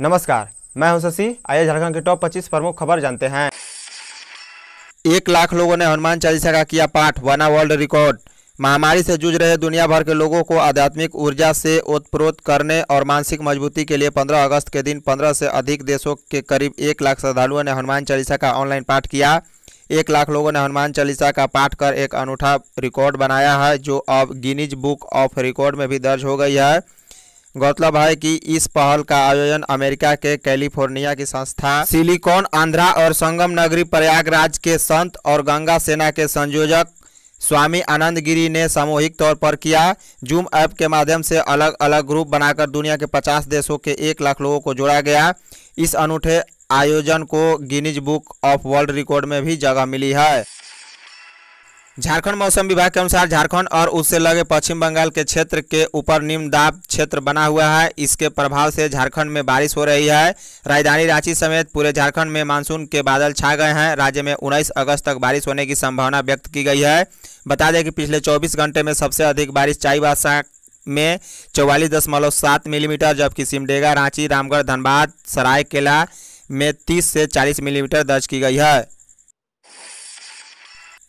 नमस्कार मैं हूं शशि आइए झारखंड के टॉप 25 प्रमुख खबर जानते हैं एक लाख लोगों ने हनुमान चालीसा का किया पाठ बना वर्ल्ड रिकॉर्ड महामारी से जूझ रहे दुनिया भर के लोगों को आध्यात्मिक ऊर्जा से उत्प्रोत करने और मानसिक मजबूती के लिए 15 अगस्त के दिन 15 से अधिक देशों के करीब एक लाख श्रद्धालुओं ने हनुमान चालीसा का ऑनलाइन पाठ किया एक लाख लोगों ने हनुमान चालीसा का पाठ कर एक अनूठा रिकॉर्ड बनाया है जो अब गिनीज बुक ऑफ रिकॉर्ड में भी दर्ज हो गई है गौरतलब है कि इस पहल का आयोजन अमेरिका के कैलिफोर्निया की संस्था सिलिकॉन आंध्रा और संगम नगरी प्रयागराज के संत और गंगा सेना के संयोजक स्वामी आनंद गिरी ने सामूहिक तौर पर किया जूम ऐप के माध्यम से अलग अलग ग्रुप बनाकर दुनिया के 50 देशों के एक लाख लोगों को जोड़ा गया इस अनूठे आयोजन को Guinness book of world record में भी जगह मिली है झारखंड मौसम विभाग के अनुसार झारखंड और उससे लगे पश्चिम बंगाल के क्षेत्र के ऊपर निम्न दाब क्षेत्र बना हुआ है इसके प्रभाव से झारखंड में बारिश हो रही है राजधानी रांची समेत पूरे झारखंड में मानसून के बादल छा गए हैं राज्य में 19 अगस्त तक बारिश होने की संभावना व्यक्त की गई है बता दें कि पिछले चौबीस घंटे में सबसे अधिक बारिश चाईबासा में चौवालीस दशमलव सात मिलीमीटर जबकि सिमडेगा रांची रामगढ़ धनबाद सरायकेला में तीस से चालीस मिलीमीटर दर्ज की गई है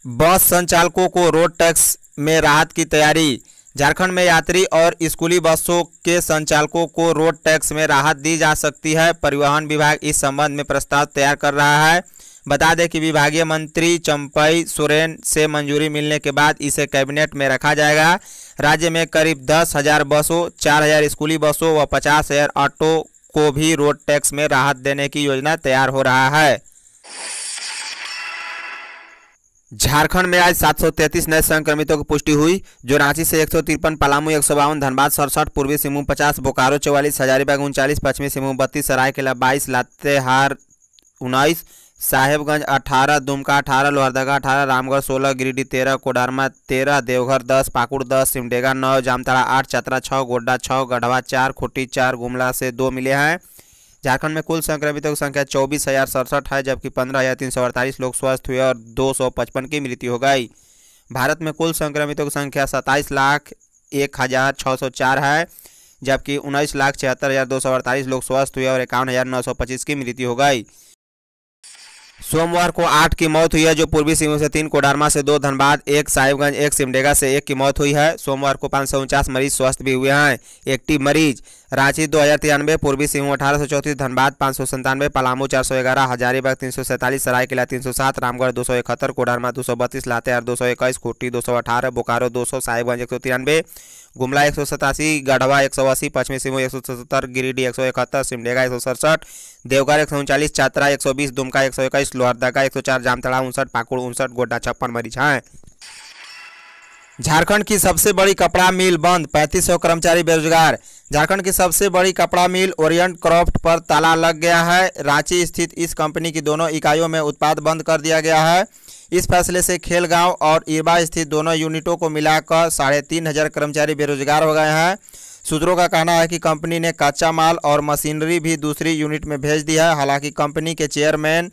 बस संचालकों को रोड टैक्स में राहत की तैयारी झारखंड में यात्री और स्कूली बसों के संचालकों को रोड टैक्स में राहत दी जा सकती है परिवहन विभाग इस संबंध में प्रस्ताव तैयार कर रहा है बता दें कि विभागीय मंत्री चंपई सोरेन से मंजूरी मिलने के बाद इसे कैबिनेट में रखा जाएगा राज्य में करीब दस हज़ार बसों चार हज़ार स्कूली बसों व पचास हज़ार ऑटो को भी रोड टैक्स में राहत देने की योजना तैयार हो रहा है झारखंड में आज 733 नए संक्रमितों की पुष्टि हुई जो रांची से एक सौ तिरपन पलामू एक सौ बावन धनबाद सड़सठ पूर्वी सिंहभूम पचास बोकारो चौवालीस हजारीबाग उनचालीस पश्चिमी सिंहभूम बत्तीस सरायकेला बाईस लातेहार उन्नीस साहेबगंज अठारह दुमका अठारह लोहरदगा अठारह रामगढ़ सोलह गिरिडीह तेरह कोडारमा तेरह देवघर दस पाकुड़ दस सिमडेगा नौ जामताड़ा आठ चतरा छः गोड्डा छः गढ़वा चार खुट्टी चार गुमला से दो मिले हैं झारखंड में कुल संक्रमितों की संख्या चौबीस हजार सड़सठ है जबकि पंद्रह हजार तीन सौ अड़तालीस लोग स्वस्थ हुए और दो सौ पचपन की मृत्यु हो गई भारत में कुल संक्रमितों की संख्या सत्ताईस लाख एक हजार छः सौ चार है जबकि उन्नीस लाख छिहत्तर हजार दो सौ अड़तालीस लोग स्वस्थ हुए और इक्यावन हजार नौ सौ पच्चीस की मृत्यु हो गई सोमवार को आठ की मौत हुई है जो पूर्वी सिंहभूम से तीन कोडारमा से दो धनबाद एक साहिबगंज एक सिमडेगा से एक की मौत हुई है सोमवार को पाँच सौ उनचास मरीज स्वस्थ भी हुए हैं एक्टिव मरीज रांची दो हज़ार तिरानवे पूर्वी सिंहभूम अठारह सौ चौंतीस धनबाद पाँच सौ संतानवे पलामू चार सौ ग्यारह हजारीबाग तीन सौ सैंतालीस सरायकिला तीन सौ सात रामगढ़ दो सौ इकहत्तर कोडारमा दो सौ बत्तीस लातेहार दो सौ इक्कीस खुट्टी दो सौ अठारह बोकारो दो सौ साहिबगंज एक सौ तिरानवे गुमला एक सौ सतासी गढ़वा एक सौ अस्सी पश्चिमी सिंहभूम एक सौ सत्तर गिरिडीह एक सौ इकहत्तर सिमडेगा एक सौ सड़सठ देवघर एक सौ उनचालीस चात्रा एक सौ बीस दुमका एक सौ इक्कीस लोहरदगा एक सौ चार जामतड़ा उनसठ पाकुड़ उनसठ गोड्डा छप्पन मरीज हैं झारखंड की सबसे बड़ी कपड़ा मिल बंद पैंतीस सौ कर्मचारी बेरोजगार झारखंड की सबसे बड़ी कपड़ा मिल ओरियंट क्रॉफ्ट पर ताला लग गया है रांची स्थित इस कंपनी की दोनों इकाइयों में उत्पाद बंद कर दिया गया है इस फैसले से खेलगांव और ईबा स्थित दोनों यूनिटों को मिलाकर साढ़े तीन हज़ार कर्मचारी बेरोजगार हो गए हैं सूत्रों का कहना है कि कंपनी ने कच्चा माल और मशीनरी भी दूसरी यूनिट में भेज दी है हालांकि कंपनी के चेयरमैन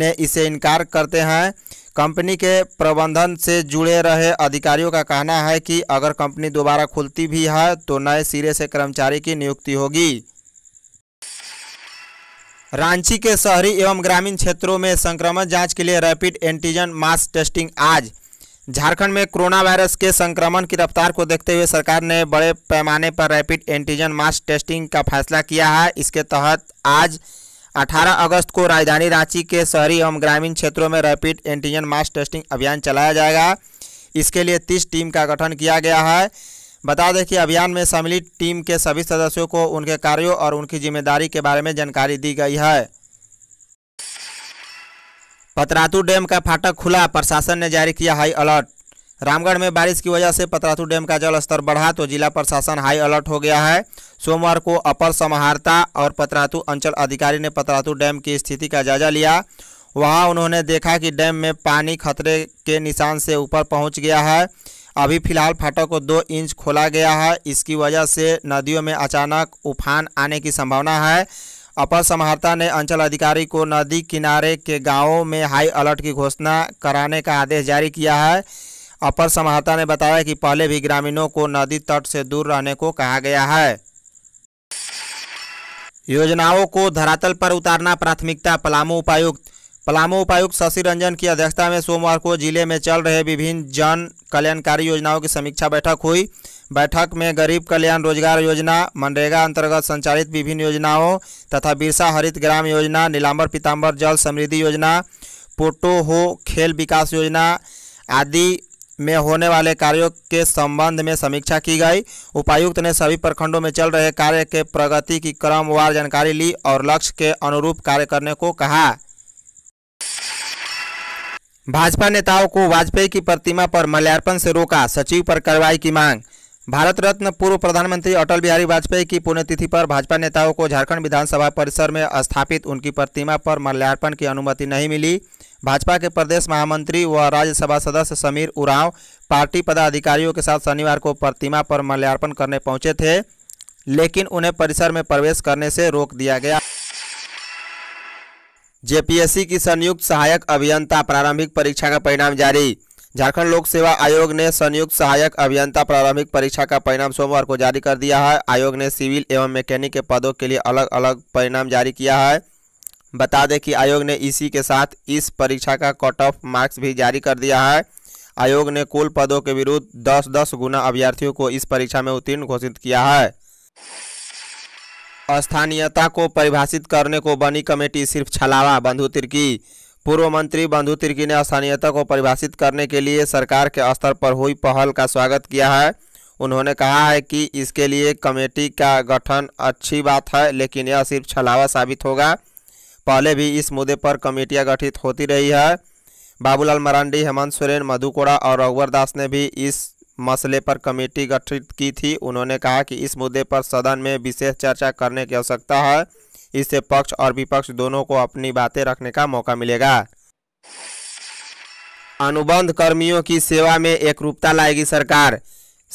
ने इसे इनकार करते हैं कंपनी के प्रबंधन से जुड़े रहे अधिकारियों का कहना है कि अगर कंपनी दोबारा खुलती भी है तो नए सिरे से कर्मचारी की नियुक्ति होगी रांची के शहरी एवं ग्रामीण क्षेत्रों में संक्रमण जांच के लिए रैपिड एंटीजन मास टेस्टिंग आज झारखंड में कोरोना वायरस के संक्रमण की रफ्तार को देखते हुए सरकार ने बड़े पैमाने पर रैपिड एंटीजन मास टेस्टिंग का फैसला किया है इसके तहत आज 18 अगस्त को राजधानी रांची के शहरी एवं ग्रामीण क्षेत्रों में रैपिड एंटीजन मास टेस्टिंग अभियान चलाया जाएगा इसके लिए तीस टीम का गठन किया गया है बता दें कि अभियान में सम्मिलित टीम के सभी सदस्यों को उनके कार्यों और उनकी जिम्मेदारी के बारे में जानकारी दी गई है पतरातू डैम का फाटक खुला प्रशासन ने जारी किया हाई अलर्ट रामगढ़ में बारिश की वजह से पतरातू डैम का जल स्तर बढ़ा तो जिला प्रशासन हाई अलर्ट हो गया है सोमवार को अपर समाहर्ता और पतरातू अंचल अधिकारी ने पतरातू डैम की स्थिति का जायजा लिया वहां उन्होंने देखा कि डैम में पानी खतरे के निशान से ऊपर पहुंच गया है अभी फिलहाल फाटक को दो इंच खोला गया है इसकी वजह से नदियों में अचानक उफान आने की संभावना है अपर समाहर्ता ने अंचल अधिकारी को नदी किनारे के गांवों में हाई अलर्ट की घोषणा कराने का आदेश जारी किया है अपर समाहर्ता ने बताया कि पहले भी ग्रामीणों को नदी तट से दूर रहने को कहा गया है योजनाओं को धरातल पर उतारना प्राथमिकता पलामू उपायुक्त पलामू उपायुक्त शशि रंजन की अध्यक्षता में सोमवार को जिले में चल रहे विभिन्न जन कल्याणकारी योजनाओं की समीक्षा बैठक हुई बैठक में गरीब कल्याण रोजगार योजना मनरेगा अंतर्गत संचालित विभिन्न योजनाओं तथा बिरसा हरित ग्राम योजना नीलाम्बर पीताम्बर जल समृद्धि योजना पोटो हो खेल विकास योजना आदि में होने वाले कार्यों के संबंध में समीक्षा की गई उपायुक्त ने सभी प्रखंडों में चल रहे कार्य के प्रगति की क्रमवार जानकारी ली और लक्ष्य के अनुरूप कार्य करने को कहा भाजपा नेताओं को वाजपेयी की प्रतिमा पर माल्यार्पण से रोका सचिव पर कार्रवाई की मांग भारत रत्न पूर्व प्रधानमंत्री अटल बिहारी वाजपेयी की पुण्यतिथि पर भाजपा नेताओं को झारखंड विधानसभा परिसर में स्थापित उनकी प्रतिमा पर माल्यार्पण की अनुमति नहीं मिली भाजपा के प्रदेश महामंत्री व राज्यसभा सदस्य समीर उरांव पार्टी पदाधिकारियों के साथ शनिवार को प्रतिमा पर माल्यार्पण करने पहुंचे थे लेकिन उन्हें परिसर में प्रवेश करने से रोक दिया गया जेपीएससी की संयुक्त सहायक अभियंता प्रारंभिक परीक्षा का परिणाम जारी झारखंड लोक सेवा आयोग ने संयुक्त सहायक अभियंता प्रारंभिक परीक्षा का परिणाम सोमवार को जारी कर दिया है आयोग ने सिविल एवं मैकेनिक के पदों के लिए अलग अलग परिणाम जारी किया है बता दें कि आयोग ने इसी के साथ इस परीक्षा का कट ऑफ मार्क्स भी जारी कर दिया है आयोग ने कुल पदों के विरुद्ध दस दस गुना अभ्यर्थियों को इस परीक्षा में उत्तीर्ण घोषित किया है स्थानीयता को परिभाषित करने को बनी कमेटी सिर्फ छलावा बंधु तिर्की पूर्व मंत्री बंधु तिर्की ने स्थानीयता को परिभाषित करने के लिए सरकार के स्तर पर हुई पहल का स्वागत किया है उन्होंने कहा है कि इसके लिए कमेटी का गठन अच्छी बात है लेकिन यह सिर्फ छलावा साबित होगा पहले भी इस मुद्दे पर कमेटियां गठित होती रही है बाबूलाल मरांडी हेमंत सोरेन मधुकोड़ा और रघुवर दास ने भी इस मसले पर कमेटी गठित की थी उन्होंने कहा कि इस मुद्दे पर सदन में विशेष चर्चा करने की आवश्यकता है इससे पक्ष और विपक्ष दोनों को अपनी बातें रखने का मौका मिलेगा अनुबंध कर्मियों की सेवा में एकरूपता लाएगी सरकार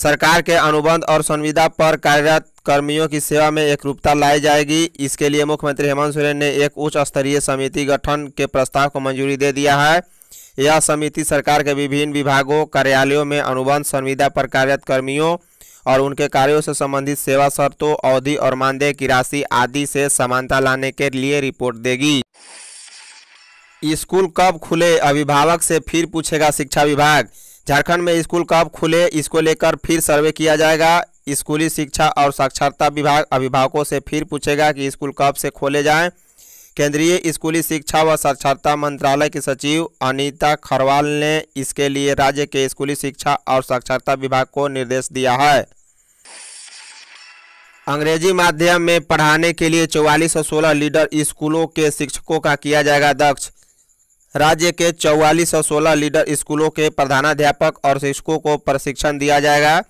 सरकार के अनुबंध और संविदा पर कार्यरत कर्मियों की सेवा में एकरूपता लाई जाएगी इसके लिए मुख्यमंत्री हेमंत सोरेन ने एक उच्च स्तरीय समिति गठन के प्रस्ताव को मंजूरी दे दिया है यह समिति सरकार के विभिन्न विभागों कार्यालयों में अनुबंध संविदा पर कार्यरत कर्मियों और उनके कार्यों से संबंधित सेवा शर्तों अवधि और मानदेय की राशि आदि से समानता लाने के लिए रिपोर्ट देगी स्कूल कब खुले अभिभावक से फिर पूछेगा शिक्षा विभाग झारखंड में स्कूल कब खुले इसको लेकर फिर सर्वे किया जाएगा स्कूली शिक्षा और साक्षरता विभाग अभिभावकों से फिर पूछेगा कि स्कूल कब से खोले जाएं केंद्रीय स्कूली शिक्षा व साक्षरता मंत्रालय के सचिव अनीता खरवाल ने इसके लिए राज्य के स्कूली शिक्षा और साक्षरता विभाग को निर्देश दिया है अंग्रेजी माध्यम में पढ़ाने के लिए चौवालीस सौ सोलह लीडर स्कूलों के शिक्षकों का किया जाएगा दक्ष राज्य के चौवालीस सौ सोलह लीडर स्कूलों के प्रधानाध्यापक और शिक्षकों को प्रशिक्षण दिया जाएगा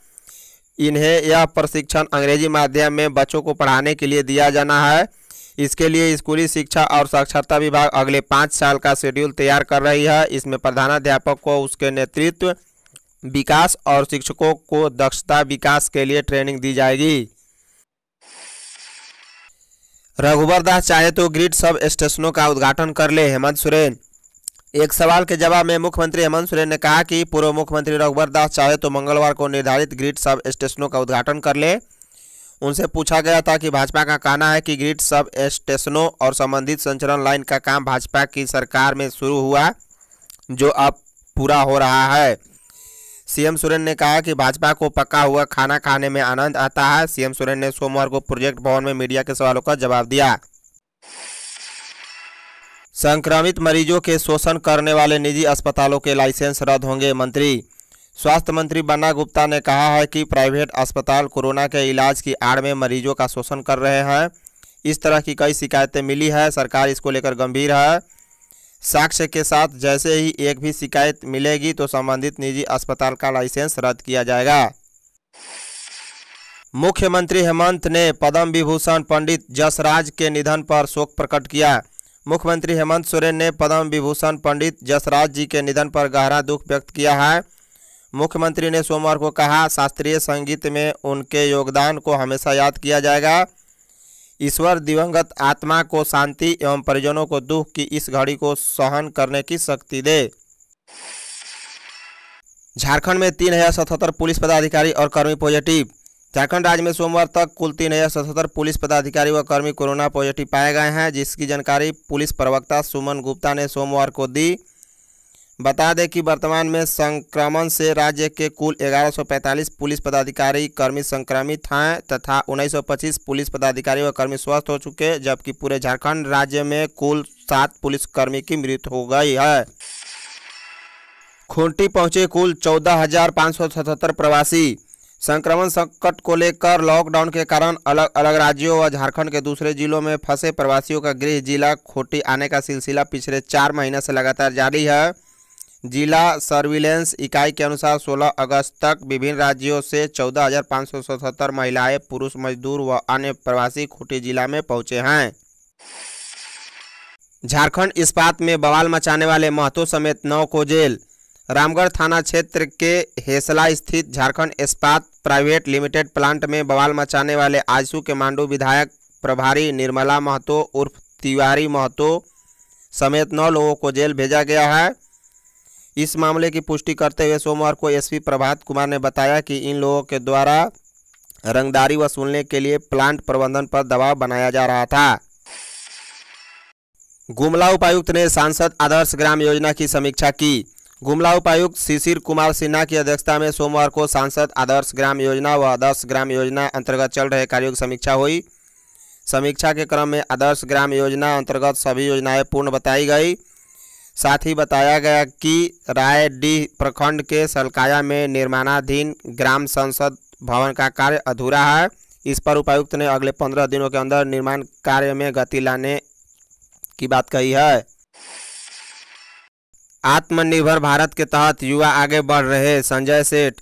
इन्हें यह प्रशिक्षण अंग्रेजी माध्यम में बच्चों को पढ़ाने के लिए दिया जाना है इसके लिए स्कूली शिक्षा और साक्षरता विभाग अगले पाँच साल का शेड्यूल तैयार कर रही है इसमें प्रधानाध्यापक को उसके नेतृत्व विकास और शिक्षकों को दक्षता विकास के लिए ट्रेनिंग दी जाएगी रघुवर दास चाहे तो ग्रिड सब स्टेशनों का उद्घाटन कर ले हेमंत सोरेन एक सवाल के जवाब में मुख्यमंत्री हेमंत सोरेन ने कहा कि पूर्व मुख्यमंत्री रघुवर दास चाहे तो मंगलवार को निर्धारित ग्रिड सब स्टेशनों का उद्घाटन कर ले उनसे पूछा गया था कि भाजपा का कहना है कि ग्रिड सब स्टेशनों और संबंधित संचरण लाइन का काम भाजपा की सरकार में शुरू हुआ जो अब पूरा हो रहा है सीएम सोरेन ने कहा कि भाजपा को पका हुआ खाना खाने में आनंद आता है सीएम सोरेन ने सोमवार को प्रोजेक्ट भवन में मीडिया के सवालों का जवाब दिया संक्रमित मरीजों के शोषण करने वाले निजी अस्पतालों के लाइसेंस रद्द होंगे मंत्री स्वास्थ्य मंत्री बन्ना गुप्ता ने कहा है कि प्राइवेट अस्पताल कोरोना के इलाज की आड़ में मरीजों का शोषण कर रहे हैं इस तरह की कई शिकायतें मिली है सरकार इसको लेकर गंभीर है साक्ष्य के साथ जैसे ही एक भी शिकायत मिलेगी तो संबंधित निजी अस्पताल का लाइसेंस रद्द किया जाएगा मुख्यमंत्री हेमंत ने पद्म विभूषण पंडित जसराज के निधन पर शोक प्रकट किया मुख्यमंत्री हेमंत सोरेन ने पद्म विभूषण पंडित जसराज जी के निधन पर गहरा दुख व्यक्त किया है मुख्यमंत्री ने सोमवार को कहा शास्त्रीय संगीत में उनके योगदान को हमेशा याद किया जाएगा ईश्वर दिवंगत आत्मा को शांति एवं परिजनों को दुख की इस घड़ी को सहन करने की शक्ति दे झारखंड में तीन हजार सतहत्तर पुलिस पदाधिकारी और कर्मी पॉजिटिव झारखंड राज्य में सोमवार तक कुल तीन हजार सतहत्तर पुलिस पदाधिकारी व कर्मी कोरोना पॉजिटिव पाए गए हैं जिसकी जानकारी पुलिस प्रवक्ता सुमन गुप्ता ने सोमवार को दी बता दें कि वर्तमान में संक्रमण से राज्य के कुल 1145 पुलिस पदाधिकारी कर्मी संक्रमित हैं तथा 1925 पुलिस पदाधिकारी व कर्मी स्वस्थ हो चुके जबकि पूरे झारखंड राज्य में कुल सात पुलिसकर्मी की मृत्यु हो गई है खूंटी पहुंचे कुल 14,577 प्रवासी संक्रमण संकट को लेकर लॉकडाउन के कारण अलग अलग राज्यों व झारखंड के दूसरे जिलों में फंसे प्रवासियों का गृह जिला खोटी आने का सिलसिला पिछले चार महीने से लगातार जारी है जिला सर्विलेंस इकाई के अनुसार 16 अगस्त तक विभिन्न राज्यों से 14,577 महिलाएं पुरुष मजदूर व अन्य प्रवासी खूटी जिला में पहुंचे हैं झारखंड इस्पात में बवाल मचाने वाले महतो समेत नौ को जेल रामगढ़ थाना क्षेत्र के हेसला स्थित झारखंड इस्पात प्राइवेट लिमिटेड प्लांट में बवाल मचाने वाले आजसू के मांडू विधायक प्रभारी निर्मला महतो उर्फ तिवारी महतो समेत नौ लोगों को जेल भेजा गया है इस मामले की पुष्टि करते हुए सोमवार को एसपी प्रभात कुमार ने बताया कि इन लोगों के द्वारा रंगदारी वसूलने के लिए प्लांट प्रबंधन पर दबाव बनाया जा रहा था गुमला उपायुक्त ने सांसद आदर्श ग्राम योजना की समीक्षा की गुमला उपायुक्त शिशिर कुमार सिन्हा की अध्यक्षता में सोमवार को सांसद आदर्श ग्राम योजना व आदर्श ग्राम योजना अंतर्गत चल रहे कार्यों की समीक्षा हुई समीक्षा के क्रम में आदर्श ग्राम योजना अंतर्गत सभी योजनाएं पूर्ण बताई गई साथ ही बताया गया कि रायडीह प्रखंड के सलकाया में निर्माणाधीन ग्राम संसद भवन का कार्य अधूरा है इस पर उपायुक्त ने अगले पंद्रह दिनों के अंदर निर्माण कार्य में गति लाने की बात कही है आत्मनिर्भर भारत के तहत युवा आगे बढ़ रहे संजय सेठ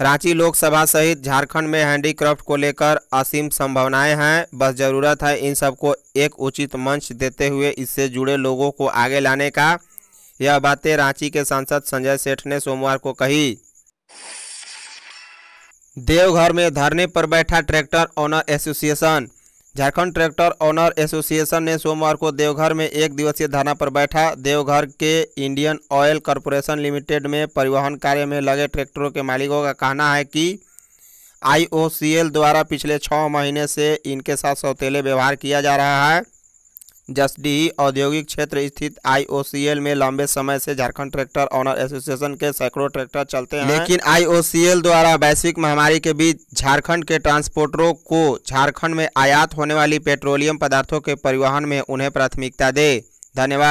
रांची लोकसभा सहित झारखंड में हैंडीक्राफ्ट को लेकर असीम संभावनाएं हैं बस ज़रूरत है इन सबको एक उचित मंच देते हुए इससे जुड़े लोगों को आगे लाने का यह बातें रांची के सांसद संजय सेठ ने सोमवार को कही देवघर में धरने पर बैठा tractor owner association Jharkhand tractor owner association ने सोमवार को देवघर में एक दिवसीय धरना पर बैठा देवघर के इंडियन ऑयल कॉरपोरेशन लिमिटेड में परिवहन कार्य में लगे ट्रैक्टरों के मालिकों का कहना है कि आईओसीएल द्वारा पिछले छः महीने से इनके साथ सौतेले व्यवहार किया जा रहा है जसडीही औद्योगिक क्षेत्र स्थित आईओसीएल में लंबे समय से झारखंड ट्रैक्टर ओनर एसोसिएशन के सैकड़ों ट्रैक्टर चलते हैं लेकिन आईओसीएल द्वारा वैश्विक महामारी के बीच झारखंड के ट्रांसपोर्टरों को झारखंड में आयात होने वाली पेट्रोलियम पदार्थों के परिवहन में उन्हें प्राथमिकता दे धन्यवाद